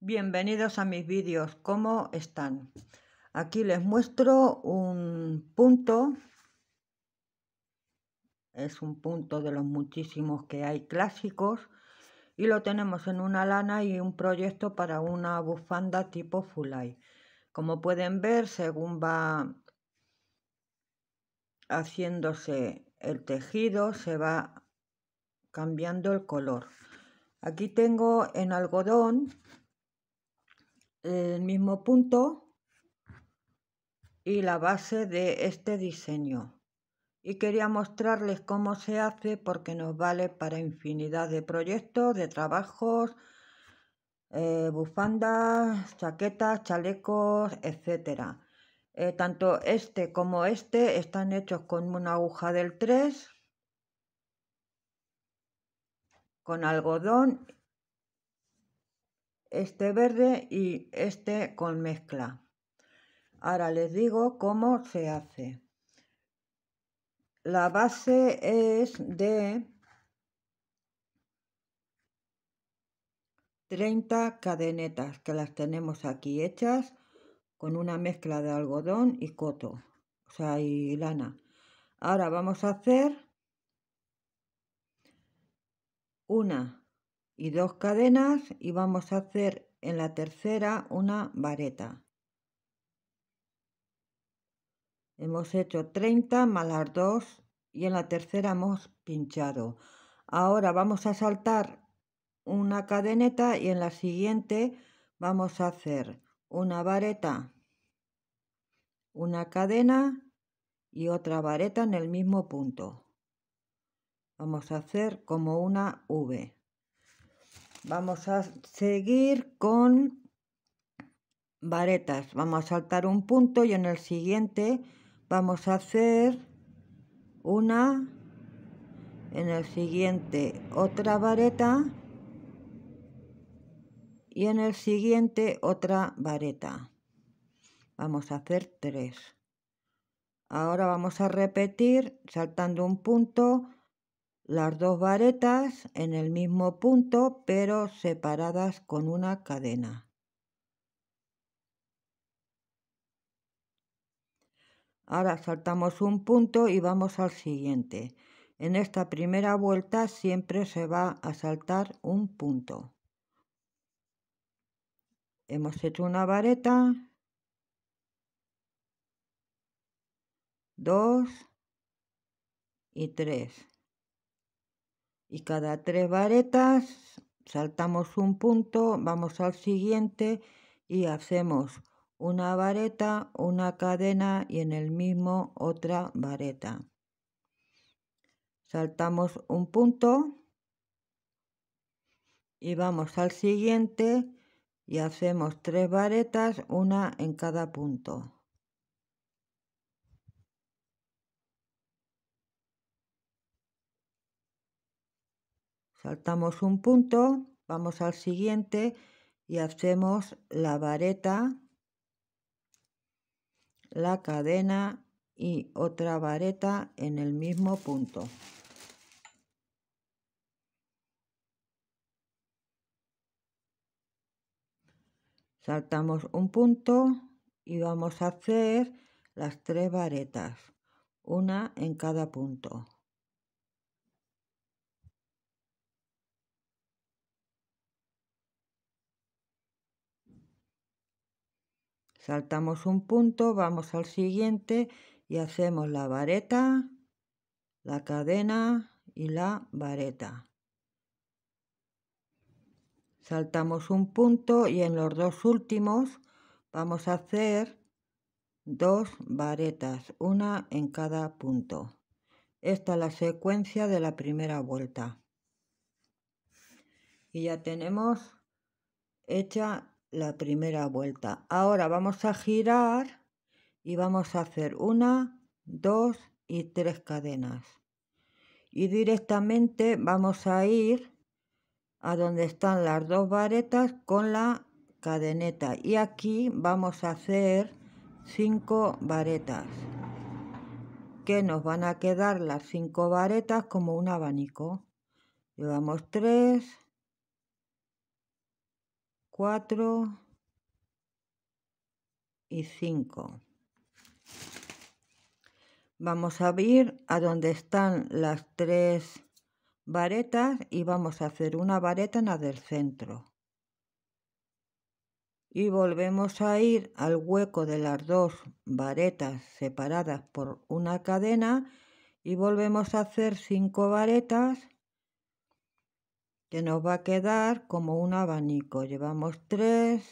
Bienvenidos a mis vídeos, ¿cómo están? Aquí les muestro un punto, es un punto de los muchísimos que hay clásicos y lo tenemos en una lana y un proyecto para una bufanda tipo eye. Como pueden ver, según va haciéndose el tejido, se va cambiando el color. Aquí tengo en algodón el mismo punto y la base de este diseño. Y quería mostrarles cómo se hace porque nos vale para infinidad de proyectos, de trabajos, eh, bufandas, chaquetas, chalecos, etcétera. Eh, tanto este como este están hechos con una aguja del 3, con algodón este verde y este con mezcla. Ahora les digo cómo se hace. La base es de 30 cadenetas que las tenemos aquí hechas con una mezcla de algodón y coto, o sea, y lana. Ahora vamos a hacer una y dos cadenas y vamos a hacer en la tercera una vareta hemos hecho 30 más las 2 y en la tercera hemos pinchado ahora vamos a saltar una cadeneta y en la siguiente vamos a hacer una vareta una cadena y otra vareta en el mismo punto vamos a hacer como una V Vamos a seguir con varetas. Vamos a saltar un punto y en el siguiente vamos a hacer una, en el siguiente otra vareta y en el siguiente otra vareta. Vamos a hacer tres. Ahora vamos a repetir saltando un punto las dos varetas en el mismo punto pero separadas con una cadena. Ahora saltamos un punto y vamos al siguiente. En esta primera vuelta siempre se va a saltar un punto. Hemos hecho una vareta, dos y tres y cada tres varetas saltamos un punto, vamos al siguiente y hacemos una vareta, una cadena y en el mismo otra vareta. Saltamos un punto y vamos al siguiente y hacemos tres varetas, una en cada punto. Saltamos un punto, vamos al siguiente y hacemos la vareta, la cadena y otra vareta en el mismo punto. Saltamos un punto y vamos a hacer las tres varetas, una en cada punto. Saltamos un punto, vamos al siguiente y hacemos la vareta, la cadena y la vareta. Saltamos un punto y en los dos últimos vamos a hacer dos varetas, una en cada punto. Esta es la secuencia de la primera vuelta. Y ya tenemos hecha la primera vuelta. Ahora vamos a girar y vamos a hacer una, dos y tres cadenas. Y directamente vamos a ir a donde están las dos varetas con la cadeneta. Y aquí vamos a hacer cinco varetas que nos van a quedar las cinco varetas como un abanico. Llevamos tres, 4 y 5. Vamos a abrir a donde están las tres varetas y vamos a hacer una vareta en la del centro. Y volvemos a ir al hueco de las dos varetas separadas por una cadena y volvemos a hacer cinco varetas que nos va a quedar como un abanico. Llevamos 3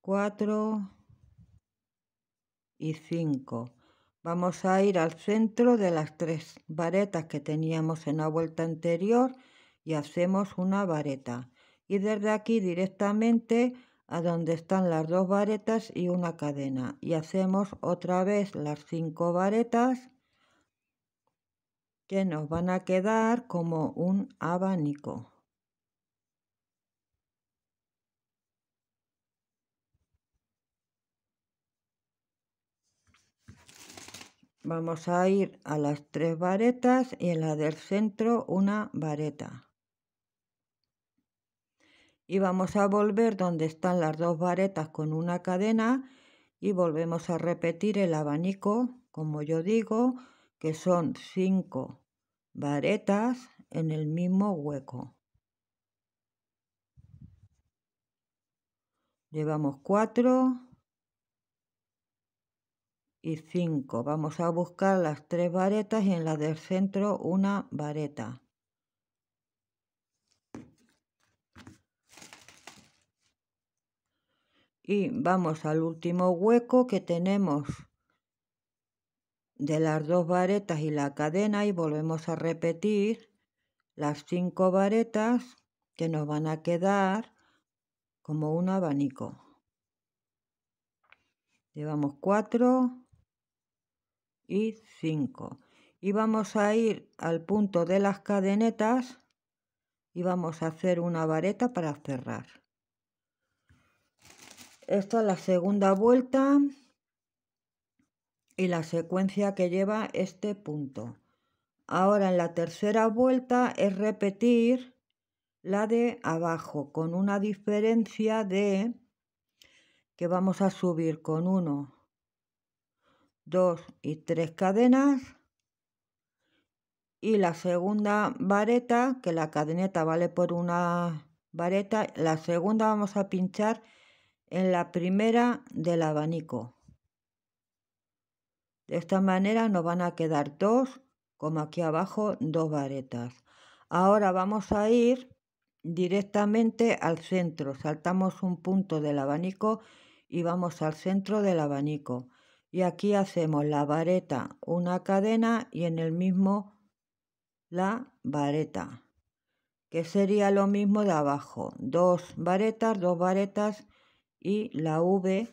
4 y 5 Vamos a ir al centro de las tres varetas que teníamos en la vuelta anterior y hacemos una vareta. Y desde aquí directamente a donde están las dos varetas y una cadena. Y hacemos otra vez las cinco varetas que nos van a quedar como un abanico. Vamos a ir a las tres varetas y en la del centro una vareta. Y vamos a volver donde están las dos varetas con una cadena y volvemos a repetir el abanico, como yo digo, que son cinco varetas en el mismo hueco. Llevamos 4 y 5. Vamos a buscar las tres varetas y en la del centro una vareta. Y vamos al último hueco que tenemos de las dos varetas y la cadena y volvemos a repetir las cinco varetas que nos van a quedar como un abanico. Llevamos cuatro y cinco. Y vamos a ir al punto de las cadenetas y vamos a hacer una vareta para cerrar. Esta es la segunda vuelta y la secuencia que lleva este punto. Ahora en la tercera vuelta es repetir la de abajo con una diferencia de que vamos a subir con uno dos y 3 cadenas y la segunda vareta, que la cadeneta vale por una vareta, la segunda vamos a pinchar en la primera del abanico. De esta manera nos van a quedar dos, como aquí abajo, dos varetas. Ahora vamos a ir directamente al centro. Saltamos un punto del abanico y vamos al centro del abanico. Y aquí hacemos la vareta, una cadena y en el mismo la vareta, que sería lo mismo de abajo. Dos varetas, dos varetas y la V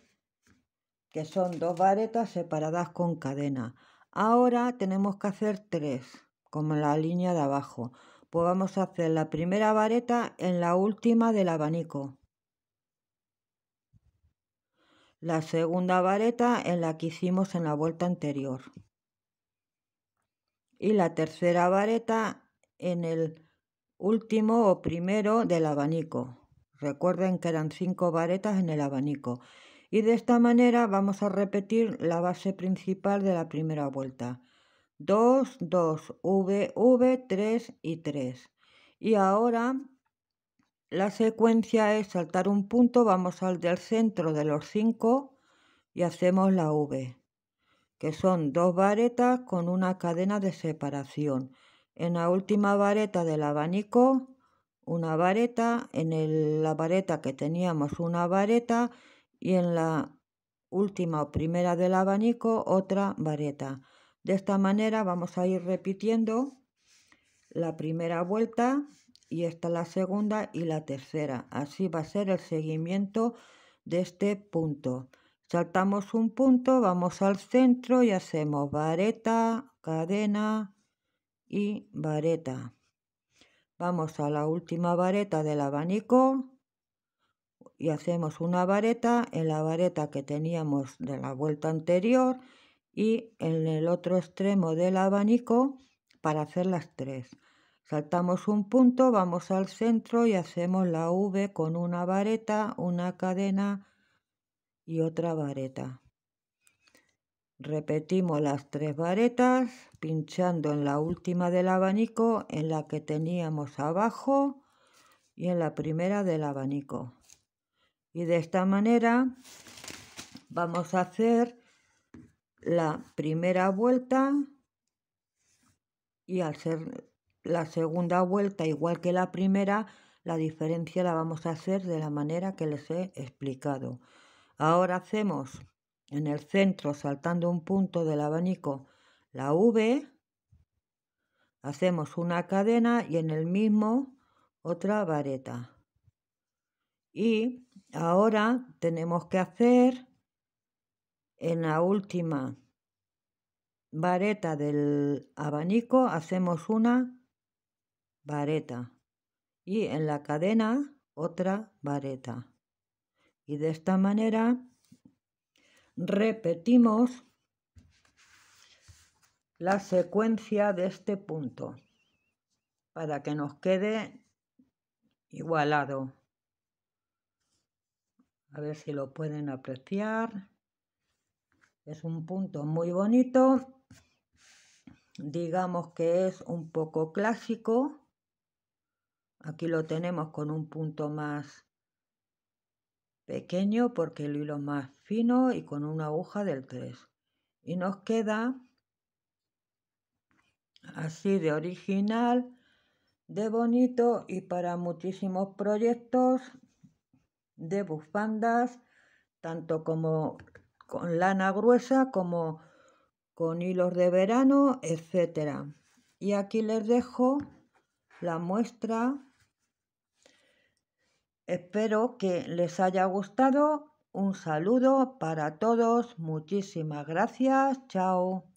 que son dos varetas separadas con cadena. Ahora tenemos que hacer tres, como la línea de abajo. Pues vamos a hacer la primera vareta en la última del abanico. La segunda vareta en la que hicimos en la vuelta anterior. Y la tercera vareta en el último o primero del abanico. Recuerden que eran cinco varetas en el abanico y de esta manera vamos a repetir la base principal de la primera vuelta. 2, 2, V, V, 3 y 3. Y ahora la secuencia es saltar un punto, vamos al del centro de los 5 y hacemos la V, que son dos varetas con una cadena de separación. En la última vareta del abanico, una vareta, en la vareta que teníamos una vareta, y en la última o primera del abanico otra vareta. De esta manera vamos a ir repitiendo la primera vuelta y esta la segunda y la tercera. Así va a ser el seguimiento de este punto. Saltamos un punto, vamos al centro y hacemos vareta, cadena y vareta. Vamos a la última vareta del abanico y hacemos una vareta en la vareta que teníamos de la vuelta anterior y en el otro extremo del abanico para hacer las tres. Saltamos un punto, vamos al centro y hacemos la V con una vareta, una cadena y otra vareta. Repetimos las tres varetas pinchando en la última del abanico, en la que teníamos abajo y en la primera del abanico. Y de esta manera vamos a hacer la primera vuelta y al ser la segunda vuelta igual que la primera, la diferencia la vamos a hacer de la manera que les he explicado. Ahora hacemos en el centro, saltando un punto del abanico, la V, hacemos una cadena y en el mismo otra vareta. Y ahora tenemos que hacer en la última vareta del abanico, hacemos una vareta y en la cadena otra vareta. Y de esta manera repetimos la secuencia de este punto para que nos quede igualado. A ver si lo pueden apreciar. Es un punto muy bonito. Digamos que es un poco clásico. Aquí lo tenemos con un punto más pequeño porque el hilo más fino y con una aguja del 3. Y nos queda así de original, de bonito y para muchísimos proyectos de bufandas, tanto como con lana gruesa como con hilos de verano, etcétera. Y aquí les dejo la muestra. Espero que les haya gustado. Un saludo para todos. Muchísimas gracias. Chao.